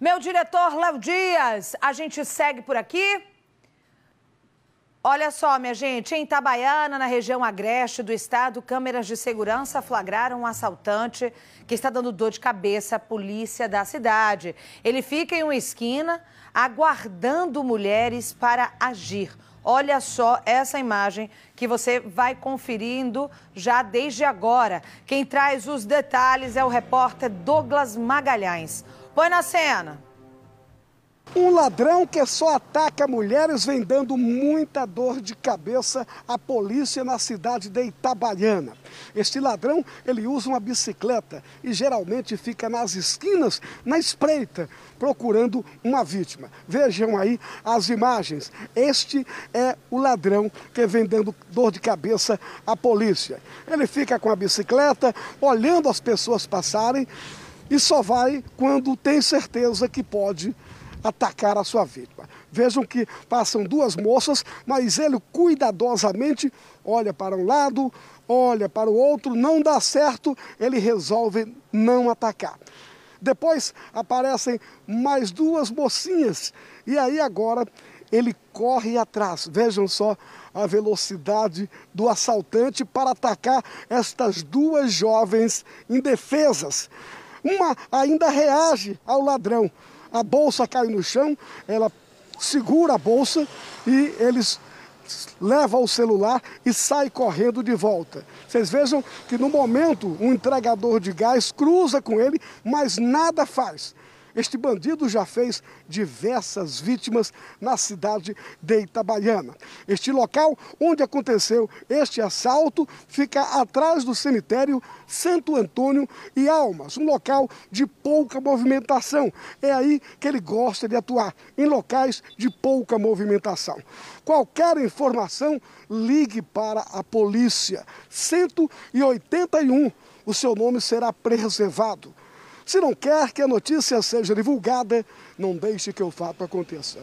Meu diretor Léo Dias, a gente segue por aqui. Olha só, minha gente, em Itabaiana, na região agreste do estado, câmeras de segurança flagraram um assaltante que está dando dor de cabeça à polícia da cidade. Ele fica em uma esquina aguardando mulheres para agir. Olha só essa imagem que você vai conferindo já desde agora. Quem traz os detalhes é o repórter Douglas Magalhães. Põe na cena. Um ladrão que só ataca mulheres vem dando muita dor de cabeça à polícia na cidade de Itabaiana. Este ladrão, ele usa uma bicicleta e geralmente fica nas esquinas, na espreita, procurando uma vítima. Vejam aí as imagens. Este é o ladrão que vem dando dor de cabeça à polícia. Ele fica com a bicicleta, olhando as pessoas passarem, e só vai quando tem certeza que pode atacar a sua vítima. Vejam que passam duas moças, mas ele cuidadosamente olha para um lado, olha para o outro, não dá certo, ele resolve não atacar. Depois aparecem mais duas mocinhas e aí agora ele corre atrás. Vejam só a velocidade do assaltante para atacar estas duas jovens indefesas uma ainda reage ao ladrão. A bolsa cai no chão, ela segura a bolsa e eles levam o celular e sai correndo de volta. Vocês vejam que no momento um entregador de gás cruza com ele, mas nada faz. Este bandido já fez diversas vítimas na cidade de Itabaiana. Este local onde aconteceu este assalto fica atrás do cemitério Santo Antônio e Almas, um local de pouca movimentação. É aí que ele gosta de atuar, em locais de pouca movimentação. Qualquer informação, ligue para a polícia. 181, o seu nome será preservado. Se não quer que a notícia seja divulgada, não deixe que o fato aconteça.